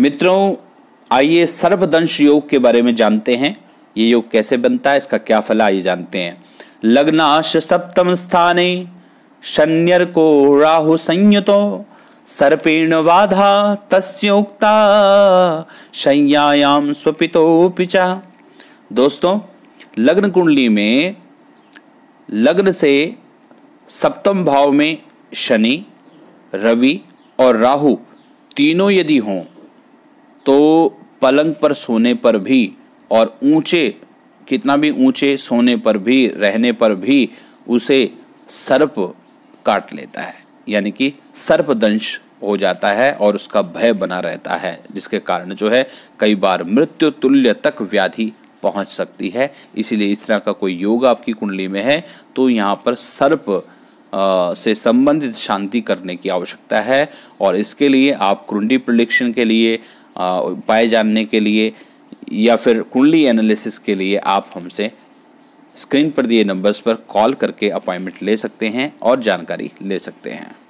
मित्रों आइए सर्वदंश योग के बारे में जानते हैं ये योग कैसे बनता है इसका क्या फल आइए जानते हैं लग्नाश सप्तम स्थाने शन्यर को राहु संयुतो सर्पेण बाधा तस्ता संयाम स्वपितो पिचा दोस्तों लग्न कुंडली में लग्न से सप्तम भाव में शनि रवि और राहु तीनों यदि हों तो पलंग पर सोने पर भी और ऊंचे कितना भी ऊंचे सोने पर भी रहने पर भी उसे सर्प काट लेता है यानी कि सर्पदंश हो जाता है और उसका भय बना रहता है जिसके कारण जो है कई बार मृत्यु तुल्य तक व्याधि पहुंच सकती है इसीलिए इस तरह का कोई योग आपकी कुंडली में है तो यहाँ पर सर्प से संबंधित शांति करने की आवश्यकता है और इसके लिए आप कुंडी प्रडिक्शन के लिए पाए जानने के लिए या फिर कुंडली एनालिसिस के लिए आप हमसे स्क्रीन पर दिए नंबर्स पर कॉल करके अपॉइंटमेंट ले सकते हैं और जानकारी ले सकते हैं